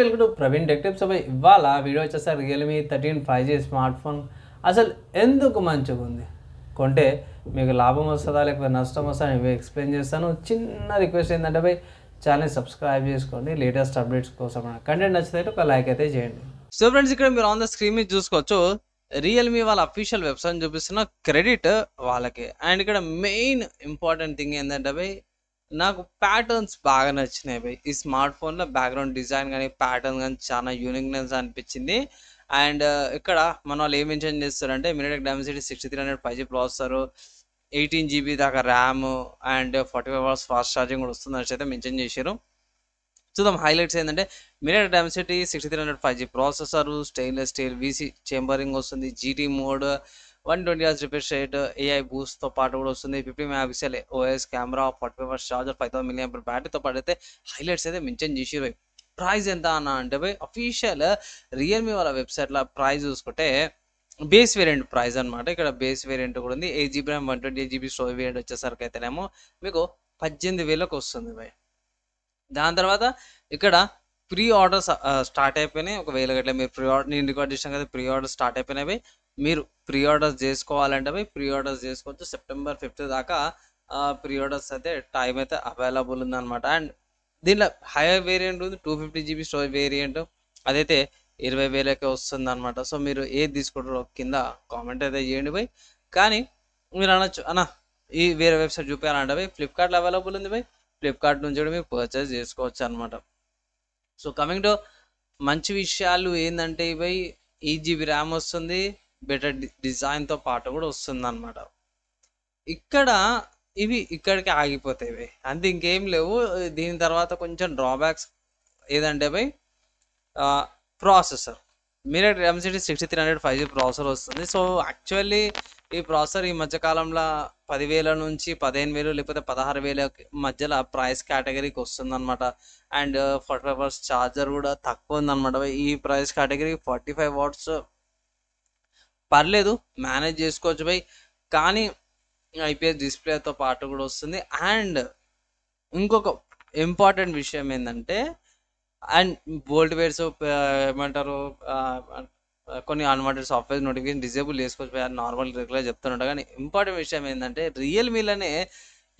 welcome to Praveen tech అవి ఇవాళ video వచ్చేసరి Realme thirteen five G smart phone అసలు ఎందుకు మంచిగా ఉంది కొంటే మీకు లాభం వస్తుందా లేకపోతే నష్టం వస్తుందా ఇవి ఎక్స్ప్లెయిన్ చేస్తాను చిన్న రిక్వెస్ట్ ఏంటంటే బై ఛానల్ సబ్స్క్రైబ్ చేసుకోండి లేటెస్ట్ అప్డేట్స్ కోసం కంటెంట్ నచ్చితే ఒక లైక్ అయితే చేయండి సో ఫ్రెండ్స్ ఇక్కడ మీరు ఆన్ ద స్క్రీన్ మీద చూసుకోవచ్చు రియల్మీ వాళ్ళ అఫీషియల్ వెబ్సైట్ చూపిస్తున్న క్రెడిట్ వాళ్ళకి అండ్ ఇక్కడ మెయిన్ ఇంపార్టెంట్ థింగ్ ఏంటంటే నాకు ప్యాటర్న్స్ బాగా నచ్చినాయి భయ్ ఈ స్మార్ట్ ఫోన్లో బ్యాక్గ్రౌండ్ డిజైన్ కానీ ప్యాటర్న్ కానీ చాలా యూనిక్నెస్ అనిపించింది అండ్ uh, ఇక్కడ మన వాళ్ళు ఏం మెన్షన్ చేస్తారంటే MediaTek Dimensity sixty three hundred five G processor eighteen GB దాకా RAM and forty five hours fast charging కూడా వస్తుంది అనేసి అయితే మెన్షన్ చేశారు చూద్దాం హైలైట్స్ ఏంటంటే MediaTek Dimensity sixty three hundred five G processor stainless steel VC chambering వస్తుంది GT mode one twenty hertz refresh rate AI బూస్తో పాటు కూడా వస్తుంది fifty pixel OS camera forty five watts charger five thousand million బ్యాటరీతో పాటు అయితే highlights అయితే mention చేసిరు ప్రైస్ ఎంత అన్న అంటే పోయి అఫీషియల్ రియల్మీ వాళ్ళ వెబ్సైట్లో ప్రైస్ చూసుకుంటే బేస్ వేరియంట్ ప్రైస్ అనమాట ఇక్కడ బేస్ వేరియంట్ కూడా ఉంది eight GB RAM one twenty eight GB storage variant వచ్చేసరికి అయితేనేమో మీకు పద్దెనిమిది వేలకు వస్తుంది భయ్ దాని తర్వాత ఇక్కడ ప్రీ ఆర్డర్స్ స్టార్ట్ అయిపోయినాయి ఒకవేళ గట్ల మీరు ప్రీ ఆర్డర్ నేను రికార్డ్ చేసాం కదా ప్రీ ఆర్డర్ స్టార్ట్ అయిపోయినాయి మీరు ప్రీ ఆర్డర్స్ చేసుకోవాలంటే ప్రీ ఆర్డర్స్ చేసుకోవచ్చు సెప్టెంబర్ ఫిఫ్త్ దాకా ప్రీ ఆర్డర్స్ అయితే టైం అయితే అవైలబుల్ ఉందన్నమాట అండ్ దీనిలో హైయర్ వేరియంట్ ఉంది two fifty GB storage variant అదైతే ఇరవై వేలకే వస్తుంది అనమాట సో మీరు ఏది తీసుకుంటారో కింద కామెంట్ అయితే చేయండి పోయి కానీ మీరు అనొచ్చు అన్న ఈ వేరే వెబ్సైట్ చూపించాలంటే పోయి ఫ్లిప్కార్ట్లో అవైలబుల్ ఉంది పోయి ఫ్లిప్కార్ట్ నుంచి కూడా మీరు పర్చేస్ చేసుకోవచ్చు అనమాట సో కమింగ్ టు మంచి విషయాలు ఏంటంటే ఇవి ఎయిట్ జీబీ ర్యామ్ వస్తుంది బెటర్ డిజైన్తో పాటు కూడా వస్తుందన్నమాట ఇక్కడ ఇవి ఇక్కడికి ఆగిపోతాయి అంతే ఇంకేం లేవు దీని తర్వాత కొంచెం డ్రాబ్యాక్స్ ఏదంటే భయ్ ప్రాసెసర్ మీరెట్ Dimensity sixty three hundred five G processor వస్తుంది సో యాక్చువల్లీ ఈ ప్రాసెసర్ ఈ మధ్యకాలంలో పదివేల నుంచి పదిహేను వేలు లేకపోతే పదహారు వేల మధ్యలో ప్రైస్ కేటగిరీకి వస్తుందన్నమాట and forty five watts charger కూడా తక్కువ ఉందన్నమాట ఈ price category forty five watts పర్లేదు మేనేజ్ చేసుకోవచ్చు భయ్ కానీ ఐపీఎస్ డిస్ప్లేతో పాటు కూడా వస్తుంది అండ్ ఇంకొక ఇంపార్టెంట్ విషయం ఏంటంటే అండ్ బోల్ట్ వేర్స్ ఏమంటారు కొన్ని అన్వాంటెడ్ సాఫ్ట్వేర్ నోటిఫికేషన్ డిజేబుల్ చేసుకోవచ్చు నార్మల్ రెగ్యులర్ చెప్తుంటా కానీ ఇంపార్టెంట్ విషయం ఏంటంటే రియల్మీలోనే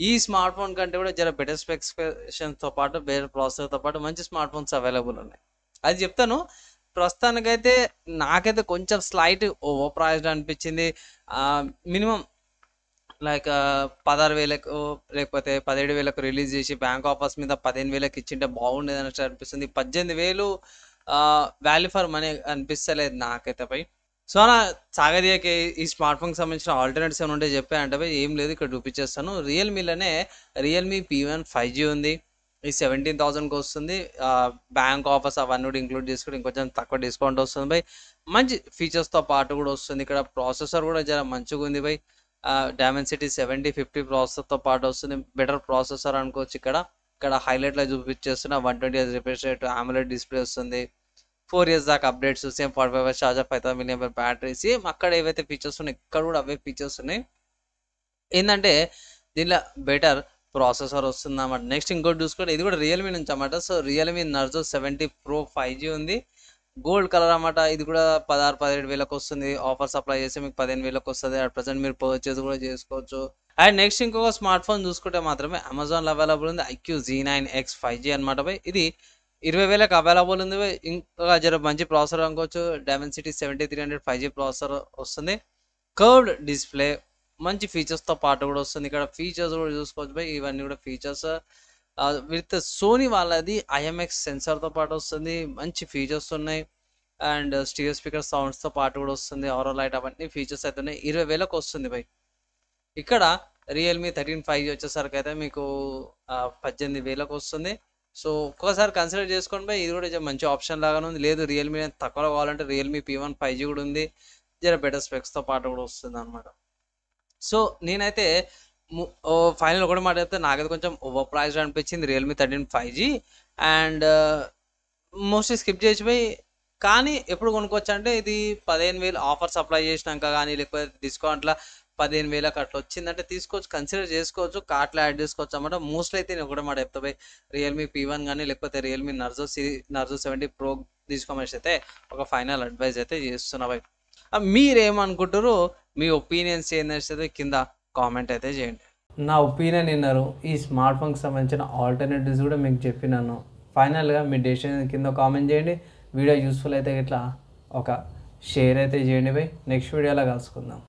ఈ స్మార్ట్ ఫోన్ కంటే కూడా జర బెటర్ స్పెసిఫికేషన్తో పాటు బెటర్ ప్రాసెసర్తో పాటు మంచి స్మార్ట్ ఫోన్స్ అవైలబుల్ ఉన్నాయి అది చెప్తాను ప్రస్తుతానికైతే నాకైతే కొంచెం స్లైట్ ఓవర్ ప్రైజ్ అనిపించింది మినిమం లైక్ పదహారు వేలకు లేకపోతే పదిహేడు వేలకు రిలీజ్ చేసి బ్యాంక్ ఆఫర్స్ మీద పదిహేను వేలకు ఇచ్చింటే బాగుండేది అన్నట్టు అనిపిస్తుంది పద్దెనిమిది వేలు వాల్యూ ఫర్ మనీ అనిపిస్తలేదు నాకైతే పై సో నా సాగదీయకి ఈ స్మార్ట్ ఫోన్కి సంబంధించిన ఆల్టర్నేట్స్ ఏమైనా ఉంటే చెప్పానంటే ఏం లేదు ఇక్కడ చూపించేస్తాను రియల్మీలోనే Realme P one five G ఉంది ఈ సెవెంటీన్ థౌసండ్కి వస్తుంది బ్యాంక్ ఆఫర్స్ అవన్నీ కూడా ఇంక్లూడ్ చేసుకుని ఇంకొంచెం తక్కువ డిస్కౌంట్ వస్తుంది బై మంచి ఫీచర్స్తో పాటు కూడా వస్తుంది ఇక్కడ ప్రాసెసర్ కూడా చాలా మంచిగా ఉంది బై సిటీ సెవెంటీ ఫిఫ్టీ ప్రాసెసర్తో పాటు వస్తుంది బెటర్ ప్రాసెసర్ అనుకోవచ్చు ఇక్కడ ఇక్కడ హైలైట్లో చూపించేస్తున్న one twenty refresh rate AMOLED display వస్తుంది ఫోర్ ఇయర్స్ దాకా updates same forty five charger five thousand million battery same అక్కడ ఏవైతే ఫీచర్స్ ఉన్నాయి ఇక్కడ కూడా అవే ఫీచర్స్ ఉన్నాయి ఏంటంటే దీనిలో బెటర్ ప్రాసెసర్ వస్తుంది అన్నమాట నెక్స్ట్ ఇంకోటి చూసుకోండి ఇది కూడా రియల్మీ నుంచి అన్నమాట so Realme Narzo seventy pro five G ఉంది గోల్డ్ కలర్ అన్నమాట ఇది కూడా పదహారు పదిహేడు వేలకు వస్తుంది ఆఫర్ సప్లై చేస్తే మీకు పదిహేను వేలకు వస్తుంది అట్ ప్రజెంట్ మీరు పర్చేస్ కూడా చేసుకోవచ్చు అండ్ నెక్స్ట్ ఇంకొక స్మార్ట్ ఫోన్ చూసుకుంటే మాత్రమే అమెజాన్లో అవైలబుల్ ఉంది iQOO Z nine X five G అనమాట ఇది ఇరవై వేలకు అవైలబుల్ ఉంది ఇంకా జర మంచి ప్రాసెసర్ అనుకోవచ్చు Dimensity seventy three hundred five G processor వస్తుంది కర్వ్డ్ డిస్ప్లే మంచి ఫీచర్స్తో పాటు కూడా వస్తుంది ఇక్కడ ఫీచర్స్ కూడా చూసుకోవచ్చు బై ఇవన్నీ కూడా ఫీచర్స్ విత్ సోనీ వాళ్ళది ఐఎంఎక్స్ తో పాటు వస్తుంది మంచి ఫీచర్స్ ఉన్నాయి అండ్ స్టీరియో స్పీకర్ సౌండ్స్తో పాటు కూడా వస్తుంది ఓవరాల్ లైట్ అవన్నీ ఫీచర్స్ అయితే ఉన్నాయి ఇరవై వేలకు వస్తుంది బై ఇక్కడ రియల్మీ థర్టీన్ ఫైవ్ జీ వచ్చేసరికి అయితే మీకు పద్దెనిమిది వేలకు వస్తుంది సో ఒక్కసారి కన్సిడర్ చేసుకోండి బై ఇది కూడా మంచి ఆప్షన్ లాగానే ఉంది లేదు రియల్మీ తక్కువ కావాలంటే Realme P one five G కూడా ఉంది జర బెటర్ స్పెక్స్తో పాటు కూడా వస్తుంది అనమాట సో నేనైతే ఫైనల్ ఒకటి మాట చెప్తే నాకైతే కొంచెం ఓవర్ ప్రైజ్డ్ అనిపించింది Realme thirteen five G and mostly skip చేసిపోయి కానీ ఎప్పుడు కొనుక్కోవచ్చు అంటే ఇది పదిహేను వేలు ఆఫర్స్ అప్లై చేసినాక కానీ లేకపోతే డిస్కౌంట్లో పదిహేను వేలకు అట్లా వచ్చిందంటే తీసుకోవచ్చు కన్సిడర్ చేసుకోవచ్చు కార్ట్లో యాడ్ చేసుకోవచ్చు అనమాట మోస్ట్లీ అయితే నేను కూడా మాట చెప్తా రియల్మీ పీ వన్ కానీ లేకపోతే Realme Narzo C Narzo seventy pro తీసుకోమని అయితే ఒక ఫైనల్ అడ్వైజ్ అయితే చేస్తున్నా మీరేమనుకుంటారు మీ ఒపీనియన్స్ ఏంటనేది కింద కామెంట్ అయితే చేయండి నా ఒపీనియన్ విన్నారు ఈ స్మార్ట్ ఫోన్కి సంబంధించిన ఆల్టర్నేటివ్స్ కూడా మీకు చెప్పినాను ఫైనల్గా మీ డెసిషన్ కింద కామెంట్ చేయండి వీడియో యూస్ఫుల్ అయితే ఇట్లా ఒక షేర్ అయితే చేయండి పోయి నెక్స్ట్ వీడియోలో కలుసుకుందాం